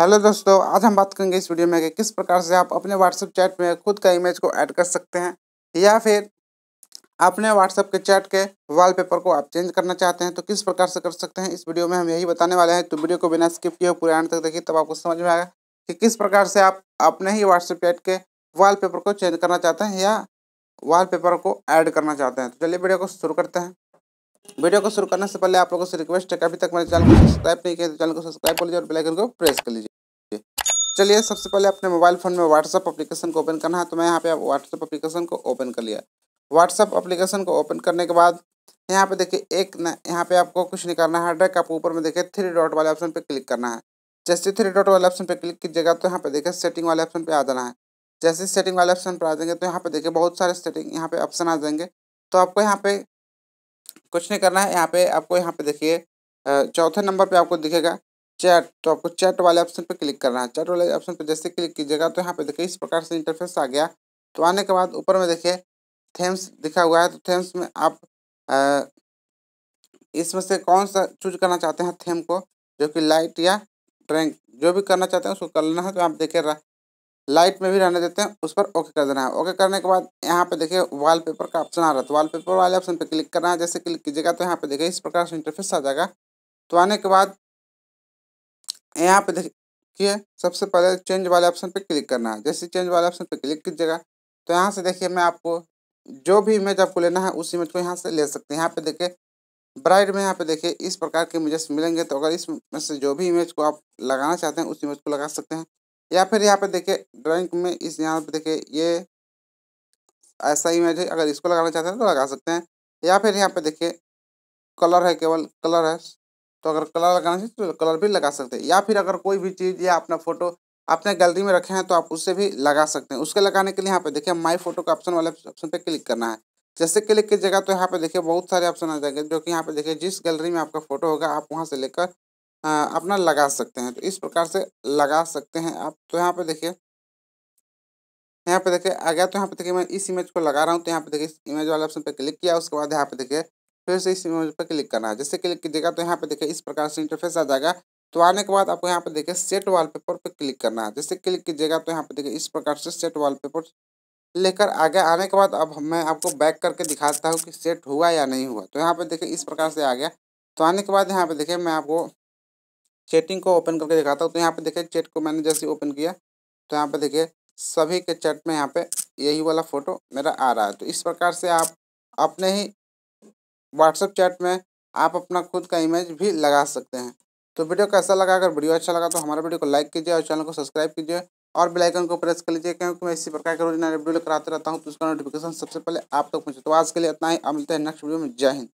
hello दोस्तों आज हम बात करेंगे इस वीडियो में कि किस प्रकार से आप अपने व्हाट्सएप चैट में खुद का इमेज को ऐड कर सकते हैं या फिर अपने व्हाट्सएप के चैट के वॉलपेपर को आप चेंज करना चाहते हैं तो किस प्रकार से कर सकते हैं इस वीडियो में हम यही बताने वाले हैं तो वीडियो को बिना स्किप किए पूरे एंड तक देखिए तब आपको समझ में आएगा कि किस प्रकार से आप अपने ही व्हाट्सएप चैट के वाल को चेंज करना चाहते हैं या वाल को ऐड करना चाहते हैं तो चलिए वीडियो को शुरू करते हैं वीडियो को शुरू करने से पहले आप लोगों से रिक्वेस्ट है कि अभी तक मेरे चैनल को सब्सक्राइब नहीं किया तो चैनल को सब्सक्राइब कर लीजिए और बेलाइकन को प्रेस कर लीजिए चलिए सबसे पहले अपने मोबाइल फ़ोन में व्हाट्सअप अपलीकेशन को ओपन करना है तो मैं यहाँ पे व्हाट्सअप अपलीकेशन को ओपन कर लिया व्हाट्सअप अपलीकेशन को ओपन करने के बाद यहाँ पे देखिए एक न, यहाँ पे आपको कुछ नहीं करना है डायरेक्ट आपको ऊपर में देखिए थ्री डॉट वाले ऑप्शन पे क्लिक करना है जैसे थ्री डॉट वाले ऑप्शन पे क्लिक कीजिएगा तो यहाँ पे देखिए सेटिंग वाले ऑप्शन पे आ जाना है जैसे सेटिंग वाले ऑप्शन पर आ जाएंगे तो यहाँ पे देखिए बहुत सारे सेटिंग यहाँ पे ऑप्शन आ जाएंगे तो आपको यहाँ पे कुछ नहीं करना है यहाँ पे आपको यहाँ पे देखिए चौथे नंबर पे आपको दिखेगा चैट तो आपको चैट वाले ऑप्शन पे क्लिक करना है चैट वाले ऑप्शन पे जैसे क्लिक कीजिएगा तो यहाँ पे देखिए इस प्रकार से इंटरफेस आ गया तो आने के बाद ऊपर में देखिए थेम्स दिखा हुआ है तो थेम्स में आप इसमें से कौन सा चूज करना चाहते हैं थेम को जो कि लाइट या ड्रैंक जो भी करना चाहते हैं उसको करना है तो आप देखिए लाइट में भी रहने देते हैं उस पर ओके कर देना है ओके करने के बाद यहाँ पे देखिए वॉलपेपर का ऑप्शन आ रहा है तो वॉलपेपर वाले ऑप्शन पे क्लिक करना है जैसे क्लिक कीजिएगा तो यहाँ पे देखिए इस प्रकार से इंटरफेस आ जाएगा तो आने के बाद यहाँ पे देखिए सबसे पहले चेंज वाले ऑप्शन पर क्लिक करना है जैसे चेंज वाले ऑप्शन पर क्लिक कीजिएगा तो यहाँ से देखिए मैं आपको जो भी इमेज आपको लेना है उस इमेज को यहाँ से ले सकते हैं यहाँ पे देखिए ब्राइड में यहाँ पे देखिए इस प्रकार के इमेजेस मिलेंगे तो अगर इसमें से जो भी इमेज को आप लगाना चाहते हैं उस इमेज को लगा सकते हैं या फिर यहाँ पे देखिए ड्राइंग में इस यहाँ पे देखिए ये ऐसा इमेज है अगर इसको लगाना चाहते हैं तो लगा सकते हैं या फिर यहाँ पे देखिए कलर है केवल कलर है तो अगर कलर लगाना चाहिए तो कलर भी लगा सकते हैं या फिर अगर कोई भी चीज़ या अपना फोटो आपने गैलरी में रखे हैं तो आप उससे भी लगा सकते हैं उसके लगाने के लिए यहाँ पे देखिए माई फोटो का ऑप्शन वाले ऑप्शन पर क्लिक करना है जैसे क्लिक कीजिएगा तो यहाँ पे देखिए बहुत सारे ऑप्शन आ जाएंगे जो कि यहाँ पे देखिए जिस गैलरी में आपका फोटो होगा आप वहाँ से लेकर अपना लगा सकते हैं तो इस प्रकार से लगा सकते हैं आप तो यहाँ पे देखिए यहाँ पे देखिए आ गया तो यहाँ पे देखिए मैं इस इमेज को लगा रहा हूँ तो यहाँ पे देखिए इस इमेज वाले ऑप्शन पे क्लिक किया उसके बाद यहाँ पे देखिए फिर से इस इमेज पे क्लिक करना है जैसे क्लिक कीजिएगा तो यहाँ पे देखिए इस प्रकार से इंटरफेस आ जाएगा तो आने के बाद आपको यहाँ पे देखिए सेट वाल पेपर पे क्लिक करना है जैसे क्लिक कीजिएगा तो यहाँ पे देखिए इस प्रकार से सेट पेपर लेकर आगे आने के बाद अब मैं आपको बैक करके दिखाता हूँ कि सेट हुआ या नहीं हुआ तो यहाँ पे देखिए इस प्रकार से आ गया तो आने के बाद यहाँ पे देखिए मैं आपको चैटिंग को ओपन करके दिखाता हूँ तो यहाँ पे देखिए चैट को मैंने जैसे ओपन किया तो यहाँ पे देखिए सभी के चैट में यहाँ पे यही वाला फ़ोटो मेरा आ रहा है तो इस प्रकार से आप अपने ही व्हाट्सएप चैट में आप अपना खुद का इमेज भी लगा सकते हैं तो वीडियो कैसा लगा अगर वीडियो अच्छा लगा तो हमारे वीडियो को लाइक कीजिए और चैनल को सब्सक्राइब कीजिए और बेल आइकन को प्रेस कर लीजिए क्योंकि मैं इसी प्रकार के रोज नया वीडियो कराते रहता हूँ तो उसका नोटिफिकेशन सबसे पहले आप तक पहुँचे तो आज के लिए इतना ही अब मिलते हैं नेक्स्ट वीडियो में जय हिंद